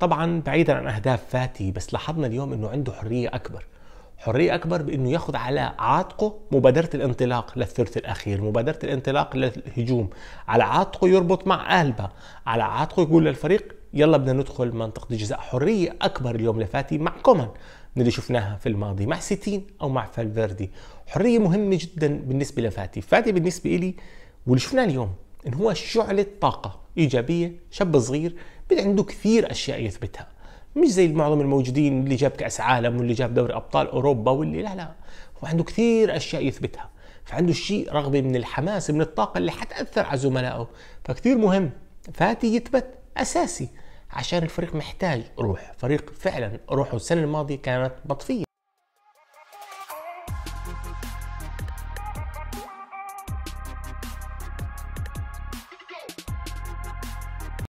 طبعا بعيدا عن اهداف فاتي بس لاحظنا اليوم انه عنده حريه اكبر حريه اكبر بانه ياخذ على عاتقه مبادره الانطلاق للثلث الاخير مبادره الانطلاق للهجوم على عاتقه يربط مع البا على عاتقه يقول للفريق يلا بدنا ندخل منطقه الجزاء حريه اكبر اليوم لفاتي مع كومان من اللي شفناها في الماضي مع سيتين او مع فالفيردي حريه مهمه جدا بالنسبه لفاتي فاتي بالنسبه لي واللي شفناه اليوم ان هو شعله طاقه ايجابيه شاب صغير بدا عنده كثير اشياء يثبتها مش زي معظم الموجودين اللي جاب كاس عالم واللي جاب دوري ابطال اوروبا واللي لا لا هو عنده كثير اشياء يثبتها فعنده شيء رغبه من الحماس من الطاقه اللي حتاثر على زملائه فكثير مهم فاتي يثبت اساسي عشان الفريق محتاج روح فريق فعلا روحه السنه الماضيه كانت مطفيه